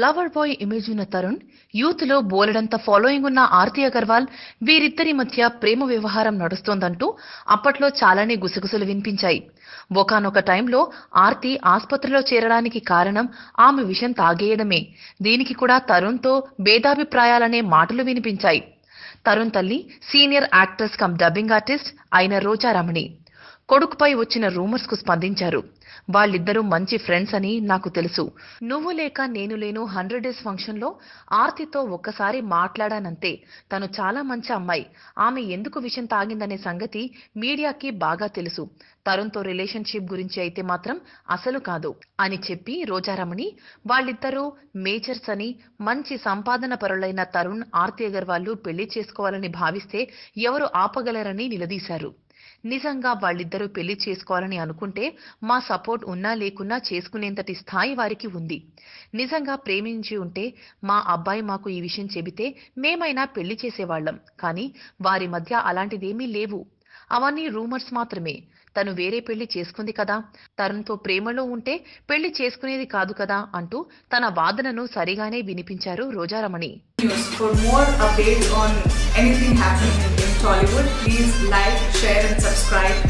lover boy image ఉన్న Tarun youth లో బోలెడంత ఫాలోయింగ్ ఉన్న ఆర్తి అగర్వాల్ వీరిద్దరి మధ్య ప్రేమ వ్యవహారం నడుస్తోందంటూ అప్పట్లో చాలానే గుసగుసలు వినిపించాయి ఒకనొక టైంలో ఆర్తి ఆసుపత్రిలో చేరడానికి కారణం ఆమె విషం తాగేయడమే దీనికి కూడా తరుణ్తో భేదాభిప్రాయాలనే మాటలు వినిపించాయి తరుణ్ తల్లి senior actress cum dubbing artist అయిన రోజారమణి కొడుకుపై వచ్చిన రూమర్స్ కు స్పందించారు వాళ్ళిద్దరూ మంచి ఫ్రెండ్స్ అని నాకు తెలుసు నువ్వు లేక నేను లేను హండ్రెడ్ డేస్ ఫంక్షన్లో ఆర్తితో ఒక్కసారి మాట్లాడానంతే తను చాలా మంచి అమ్మాయి ఆమె ఎందుకు విషయం తాగిందనే సంగతి మీడియాకి బాగా తెలుసు తరుణ్తో రిలేషన్షిప్ గురించి అయితే మాత్రం అసలు కాదు అని చెప్పి రోజారమణి వాళ్ళిద్దరూ మేజర్స్ అని మంచి సంపాదన పరులైన తరుణ్ ఆర్తి అగర్వాళ్లు పెళ్లి చేసుకోవాలని భావిస్తే ఎవరు ఆపగలరని నిలదీశారు నిజంగా వాళ్ళిద్దరూ పెళ్లి చేసుకోవాలని అనుకుంటే మా సపోర్ట్ ఉన్నా లేకున్నా చేసుకునేంతటి స్థాయి వారికి ఉంది నిజంగా ప్రేమించి ఉంటే మా అబ్బాయి మాకు ఈ విషయం చెబితే మేమైనా పెళ్లి చేసేవాళ్లం కానీ వారి మధ్య అలాంటిదేమీ లేవు అవన్నీ రూమర్స్ మాత్రమే తను వేరే పెళ్లి చేసుకుంది కదా తనతో ప్రేమలో ఉంటే పెళ్లి చేసుకునేది కాదు కదా అంటూ తన వాదనను సరిగానే వినిపించారు రోజారమణి అండ్ సబ్స్క్రైబ్